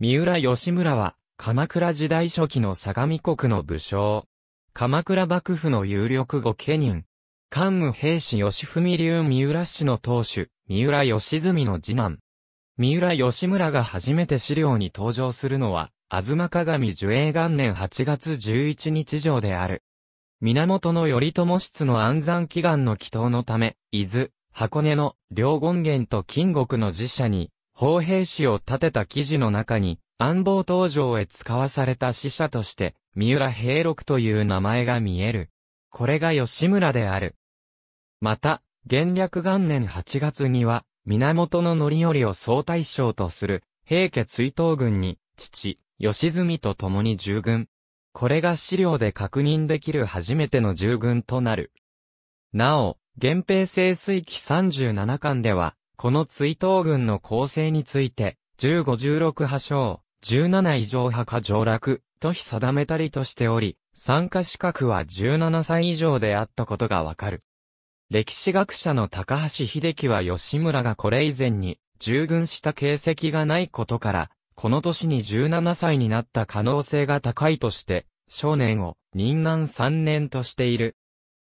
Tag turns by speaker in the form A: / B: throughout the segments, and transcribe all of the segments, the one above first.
A: 三浦義村は、鎌倉時代初期の相模国の武将。鎌倉幕府の有力御家人。官武兵士吉文流三浦氏の当主、三浦義純の次男。三浦義村が初めて資料に登場するのは、東鏡受影元年8月11日上である。源頼朝室の安山祈願の祈祷のため、伊豆、箱根の両権現と金国の寺社に、砲兵士を立てた記事の中に、暗防登場へ使わされた死者として、三浦平六という名前が見える。これが吉村である。また、元略元年8月には、源の範頼を総大将とする、平家追悼軍に、父、吉住と共に従軍。これが資料で確認できる初めての従軍となる。なお、源平清水記37巻では、この追悼軍の構成について、1516派将、17以上派か上落、と非定めたりとしており、参加資格は17歳以上であったことがわかる。歴史学者の高橋秀樹は吉村がこれ以前に従軍した形跡がないことから、この年に17歳になった可能性が高いとして、少年を任難3年としている。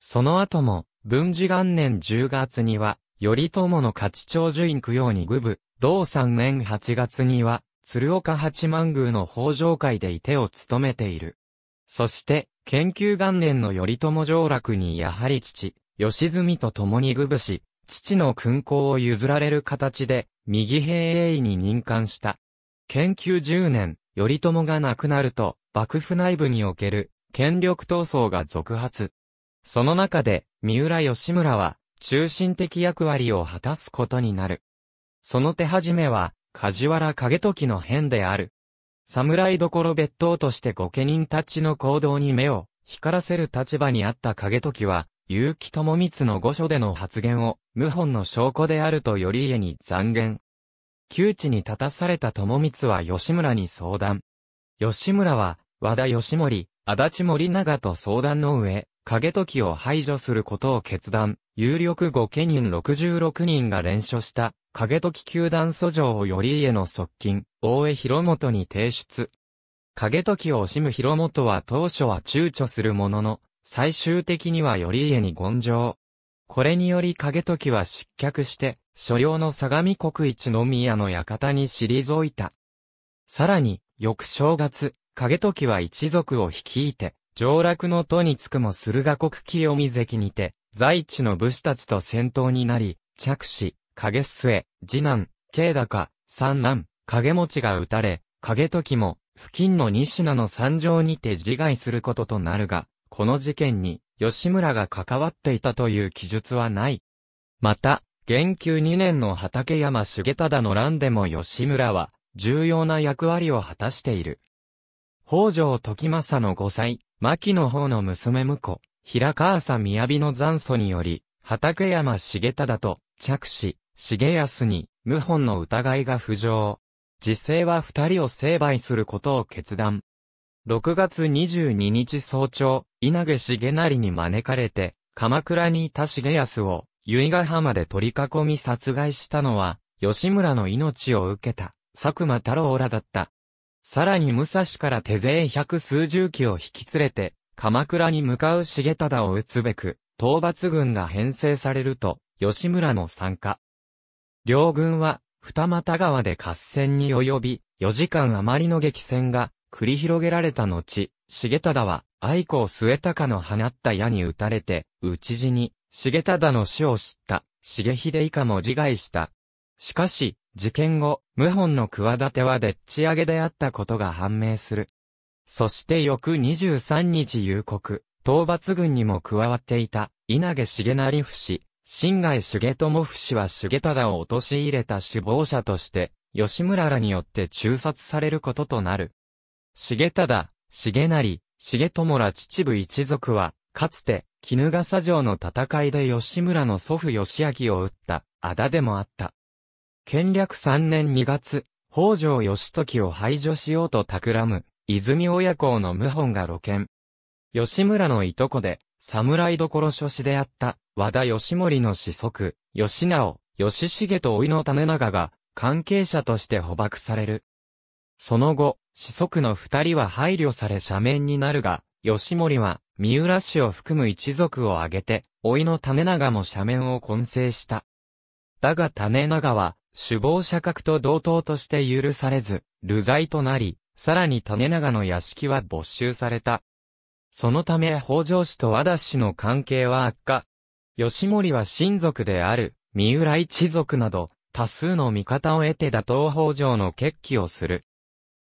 A: その後も、文治元年10月には、頼朝の勝ち長寿院供養に愚部、同3年8月には、鶴岡八幡宮の法上会でいてを務めている。そして、研究元年の頼朝上洛にやはり父、吉住と共に愚部し、父の勲功を譲られる形で、右兵衛に任官した。研究10年、頼朝が亡くなると、幕府内部における、権力闘争が続発。その中で、三浦義村は、中心的役割を果たすことになる。その手始めは、梶原景時の変である。侍どころ別当として御家人たちの行動に目を光らせる立場にあった景時は、結城智光の御所での発言を、謀反の証拠であると頼家に残言。窮地に立たされた智光は吉村に相談。吉村は、和田義盛、足立森長と相談の上、影時を排除することを決断、有力御家人66人が連署した、影時球団訴状を頼家の側近、大江広元に提出。影時を惜しむ広元は当初は躊躇するものの、最終的には頼家に言上。これにより影時は失脚して、所領の相模国一の宮の館に退いた。さらに、翌正月、影時は一族を率いて、上洛の都につくも駿河国清水関にて、在地の武士たちと戦闘になり、着手、影末、次男、慶高、三男、影持が撃たれ、影時も、付近の西名の山上にて自害することとなるが、この事件に、吉村が関わっていたという記述はない。また、元久2年の畠山重忠の乱でも吉村は、重要な役割を果たしている。北条時政の5歳、牧の方の娘婿、平川さ雅の残祖により、畠山重忠と、着手、重康に、謀反の疑いが浮上。時世は二人を成敗することを決断。6月22日早朝、稲毛重成に招かれて、鎌倉にいた重康を、由比ヶ浜で取り囲み殺害したのは、吉村の命を受けた、佐久間太郎らだった。さらに武蔵から手勢百数十機を引き連れて、鎌倉に向かう重忠を撃つべく、討伐軍が編成されると、吉村も参加。両軍は、二股川で合戦に及び、4時間余りの激戦が繰り広げられた後、重忠は愛子を末高の放った矢に撃たれて、討ち死に、重忠の死を知った、重秀以下も自害した。しかし、事件後、謀反の企てはでっち上げであったことが判明する。そして翌23日夕刻、討伐軍にも加わっていた、稲毛重成不子、新外重友不子は重忠を陥れた首謀者として、吉村らによって中殺されることとなる。重忠、重成、重友ら秩父一族は、かつて、絹笠城の戦いで吉村の祖父吉明を撃った、あだでもあった。建略3年2月、北条義時を排除しようと企む、泉親公の謀反が露見。吉村のいとこで、侍所所諸子であった、和田義盛の子息、吉直、吉重と老いの種長が、関係者として捕獲される。その後、子息の二人は配慮され斜面になるが、吉盛は、三浦氏を含む一族を挙げて、老いの種長も斜面を混成した。だが種長は、首謀者格と同等として許されず、流罪となり、さらに種長の屋敷は没収された。そのため北条氏と和田氏の関係は悪化。吉森は親族である、三浦一族など、多数の味方を得て打倒北条の決起をする。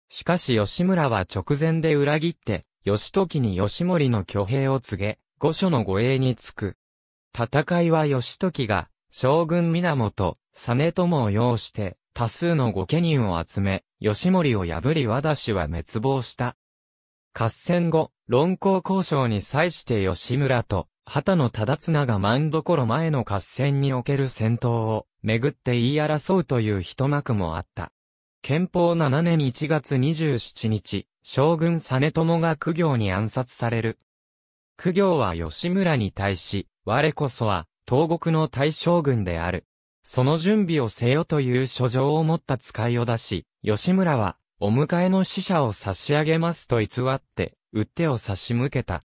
A: しかし吉村は直前で裏切って、義時に吉森の挙兵を告げ、御所の護衛につく。戦いは義時が、将軍源、実朝を要して、多数の御家人を集め、吉森を破り和田氏は滅亡した。合戦後、論功交渉に際して吉村と、畑の忠綱が万所前の合戦における戦闘を、めぐって言い争うという一幕もあった。憲法7年1月27日、将軍実朝が苦行に暗殺される。苦行は吉村に対し、我こそは、東国の大将軍である。その準備をせよという書状を持った使いを出し、吉村は、お迎えの使者を差し上げますと偽って、打手を差し向けた。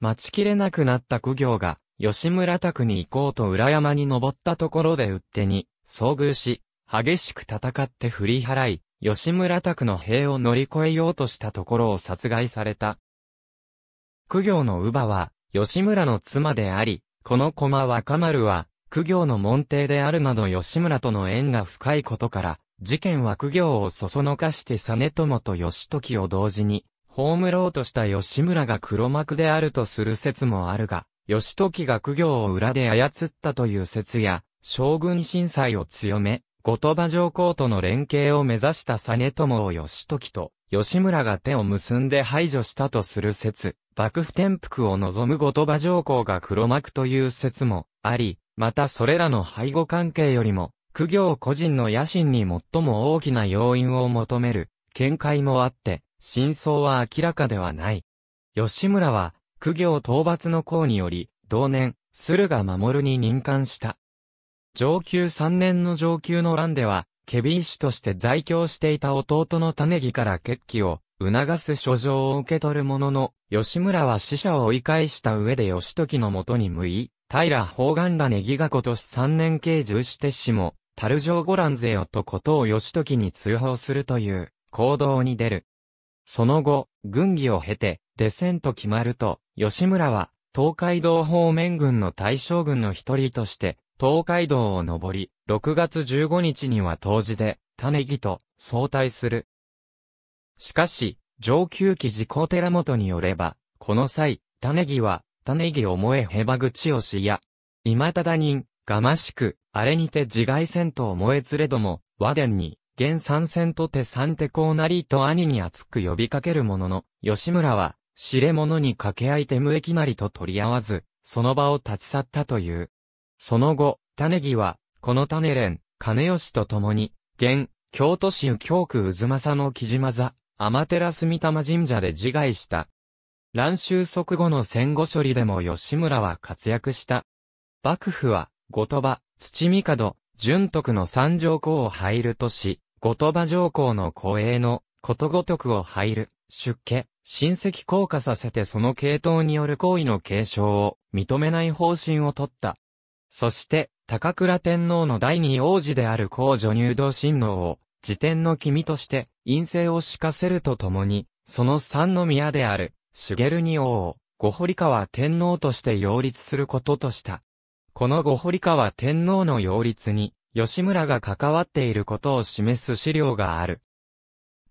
A: 待ちきれなくなった苦行が、吉村宅に行こうと裏山に登ったところで打手に、遭遇し、激しく戦って振り払い、吉村宅の兵を乗り越えようとしたところを殺害された。苦行の乳母は、吉村の妻であり、この駒若丸は、苦行の門弟であるなど吉村との縁が深いことから、事件は苦行をそそのかして実朝と義時を同時に、葬ろうとした吉村が黒幕であるとする説もあるが、義時が苦行を裏で操ったという説や、将軍震災を強め、後鳥羽上皇との連携を目指した実朝を義時と、吉村が手を結んで排除したとする説、幕府転覆を望む後鳥羽上皇が黒幕という説もあり、またそれらの背後関係よりも、苦行個人の野心に最も大きな要因を求める、見解もあって、真相は明らかではない。吉村は、苦行討伐の功により、同年、駿河守に任官した。上級3年の上級の乱では、ケビー氏として在京していた弟の種木から決起を促す書状を受け取るものの、吉村は死者を追い返した上で義時のもとに向い、平方眼らネギが今年3年計重して死も、樽上ご覧ぜよとことを義時に通報するという行動に出る。その後、軍議を経て、出戦と決まると、吉村は、東海道方面軍の大将軍の一人として、東海道を登り、6月15日には当時で、種木と相対する。しかし、上級記事故寺本によれば、この際、種木は、種木思えへば口をしや、今ただ人、がましく、あれにて自害戦と思えずれども、和殿に、現参戦とて三手こうなりと兄に熱く呼びかけるものの、吉村は、知れ者に掛け合いて無益なりと取り合わず、その場を立ち去ったという。その後、種木は、この種連、金吉と共に、現、京都市右京区渦政の木島座、天照住玉神社で自害した。乱収束後の戦後処理でも吉村は活躍した。幕府は、後鳥羽、土門、純徳の三条公を入るとし、後鳥羽上皇の後衛の、ことごとくを入る、出家、親戚降下させてその系統による行為の継承を認めない方針を取った。そして、高倉天皇の第二王子である皇女入道親王を、自天の君として、陰性を敷かせるとともに、その三の宮である、茂二王を、五堀川天皇として擁立することとした。この五堀川天皇の擁立に、吉村が関わっていることを示す資料がある。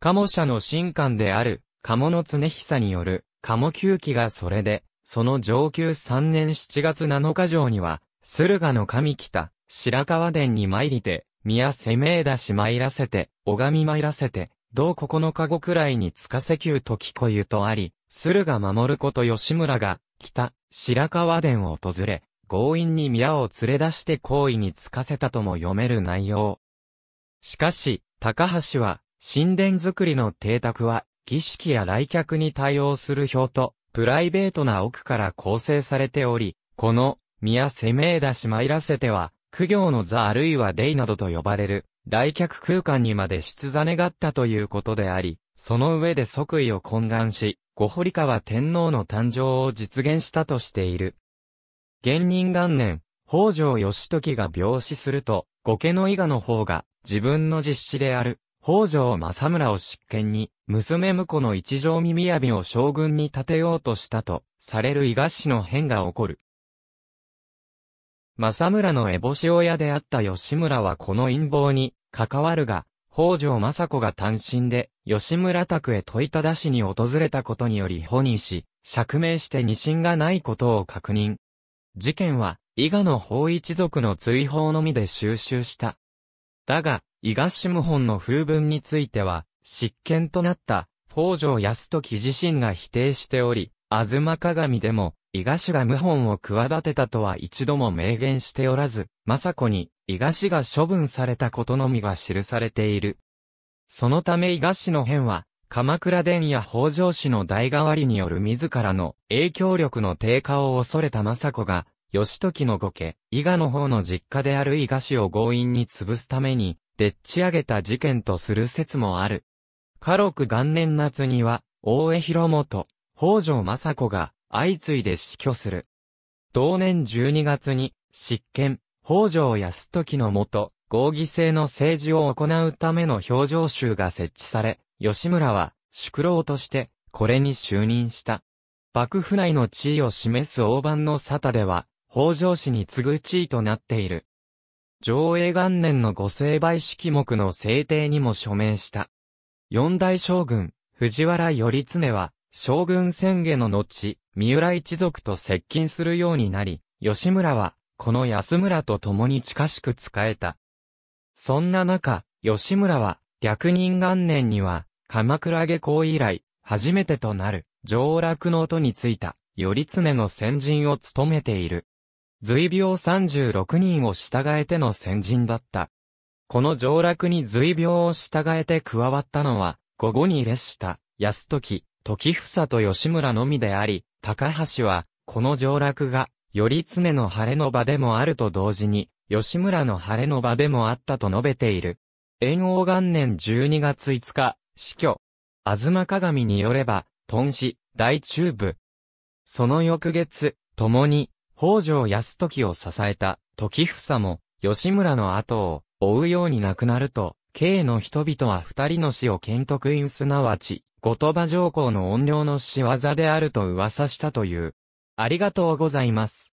A: 鴨社の神官である、鴨の常久による、鴨休記がそれで、その上級3年7月7日上には、駿河の神北、白川殿に参りて、宮攻め出し参らせて、拝み参らせて、同9日後くらいにつかせきゅうと時こゆとあり、駿河守ること吉村が、北、白川殿を訪れ、強引に宮を連れ出して行為につかせたとも読める内容。しかし、高橋は、神殿作りの邸宅は、儀式や来客に対応する表と、プライベートな奥から構成されており、この、宮セめーしシマイラセは、苦行の座あるいはデイなどと呼ばれる、来客空間にまで出座願ったということであり、その上で即位を懇願し、ご堀川天皇の誕生を実現したとしている。現任元年、北条義時が病死すると、御家の伊賀の方が、自分の実施である、北条政村を執権に、娘婿の一条耳やびを将軍に立てようとしたと、される伊賀氏の変が起こる。政村の烏帽子親であった吉村はこの陰謀に関わるが、北条政子が単身で吉村宅へ問いただしに訪れたことにより保認し、釈明して二心がないことを確認。事件は、伊賀の法一族の追放のみで収集した。だが、伊賀下本の風文については、執権となった、北条康時自身が否定しており、吾妻鏡でも、伊賀氏が謀反を企てたとは一度も明言しておらず、政子に伊賀氏が処分されたことのみが記されている。そのため伊賀氏の変は、鎌倉殿や北条氏の代替わりによる自らの影響力の低下を恐れた政子が、義時の後家、伊賀の方の実家である伊賀氏を強引に潰すために、でっち上げた事件とする説もある。家禄元年夏には、大江広元、北条政子が、相次いで死去する。同年12月に、執権、北条康時のもと、合議制の政治を行うための表情集が設置され、吉村は、宿老として、これに就任した。幕府内の地位を示す大盤の沙汰では、北条氏に次ぐ地位となっている。上映元年の御成敗式目の制定にも署名した。四大将軍、藤原頼常は、将軍宣言の後、三浦一族と接近するようになり、吉村は、この安村と共に近しく仕えた。そんな中、吉村は、逆人元年には、鎌倉下校以来、初めてとなる、上洛の音についた、頼常の先陣を務めている。随病36人を従えての先人だった。この上洛に随病を従えて加わったのは、午後に列した、安時、時房と吉村のみであり、高橋は、この上落が、より常の晴れの場でもあると同時に、吉村の晴れの場でもあったと述べている。炎王元年12月5日、死去。あずま鏡によれば、頓死、大中部。その翌月、共に、北条康時を支えた、時房も、吉村の後を、追うように亡くなると、慶の人々は二人の死を剣徳院すなわち、後鳥羽上皇の怨霊の仕業であると噂したという。ありがとうございます。